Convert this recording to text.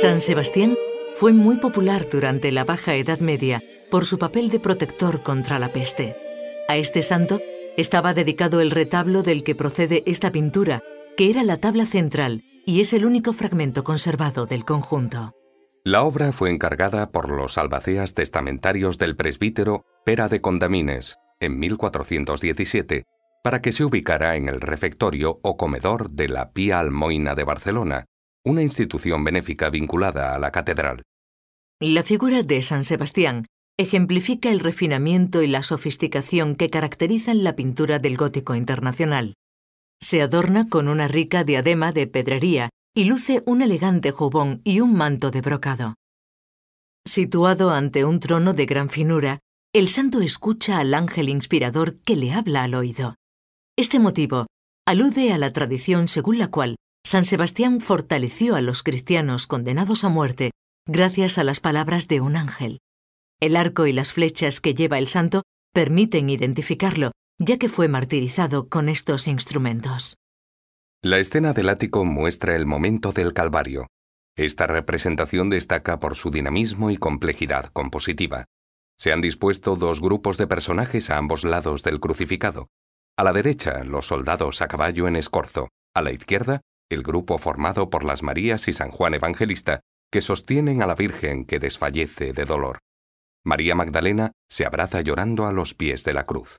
San Sebastián fue muy popular durante la Baja Edad Media por su papel de protector contra la peste. A este santo estaba dedicado el retablo del que procede esta pintura, que era la tabla central y es el único fragmento conservado del conjunto. La obra fue encargada por los albaceas testamentarios del presbítero Pera de Condamines en 1417 para que se ubicara en el refectorio o comedor de la Pía Almoina de Barcelona, una institución benéfica vinculada a la catedral. La figura de San Sebastián ejemplifica el refinamiento y la sofisticación que caracterizan la pintura del gótico internacional. Se adorna con una rica diadema de pedrería y luce un elegante jubón y un manto de brocado. Situado ante un trono de gran finura, el santo escucha al ángel inspirador que le habla al oído. Este motivo alude a la tradición según la cual San Sebastián fortaleció a los cristianos condenados a muerte gracias a las palabras de un ángel. El arco y las flechas que lleva el santo permiten identificarlo, ya que fue martirizado con estos instrumentos. La escena del ático muestra el momento del Calvario. Esta representación destaca por su dinamismo y complejidad compositiva. Se han dispuesto dos grupos de personajes a ambos lados del crucificado. A la derecha, los soldados a caballo en escorzo. A la izquierda, el grupo formado por las Marías y San Juan Evangelista, que sostienen a la Virgen que desfallece de dolor. María Magdalena se abraza llorando a los pies de la cruz.